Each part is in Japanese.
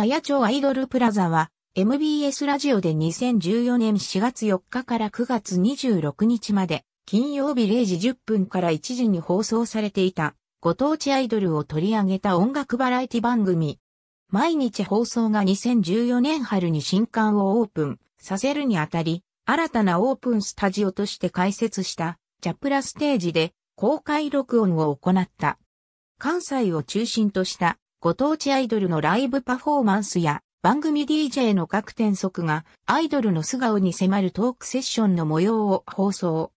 茶屋町アイドルプラザは MBS ラジオで2014年4月4日から9月26日まで金曜日0時10分から1時に放送されていたご当地アイドルを取り上げた音楽バラエティ番組。毎日放送が2014年春に新刊をオープンさせるにあたり、新たなオープンスタジオとして開設したチャプラステージで公開録音を行った。関西を中心としたご当地アイドルのライブパフォーマンスや番組 DJ の各転速がアイドルの素顔に迫るトークセッションの模様を放送。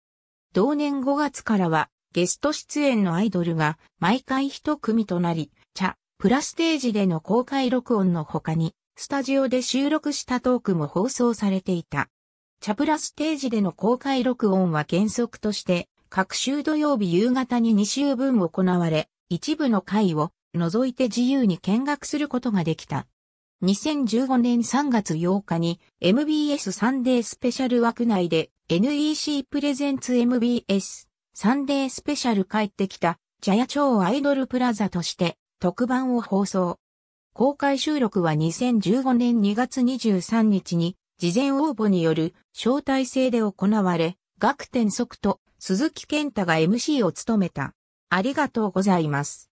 同年5月からはゲスト出演のアイドルが毎回一組となり、チャ、プラステージでの公開録音の他に、スタジオで収録したトークも放送されていた。チャプラステージでの公開録音は原則として、各週土曜日夕方に2週分行われ、一部の回を除いて自由に見学することができた。2015年3月8日に MBS サンデースペシャル枠内で NEC プレゼンツ MBS サンデースペシャル帰ってきた茶屋町アイドルプラザとして特番を放送。公開収録は2015年2月23日に事前応募による招待制で行われ、学天即と鈴木健太が MC を務めた。ありがとうございます。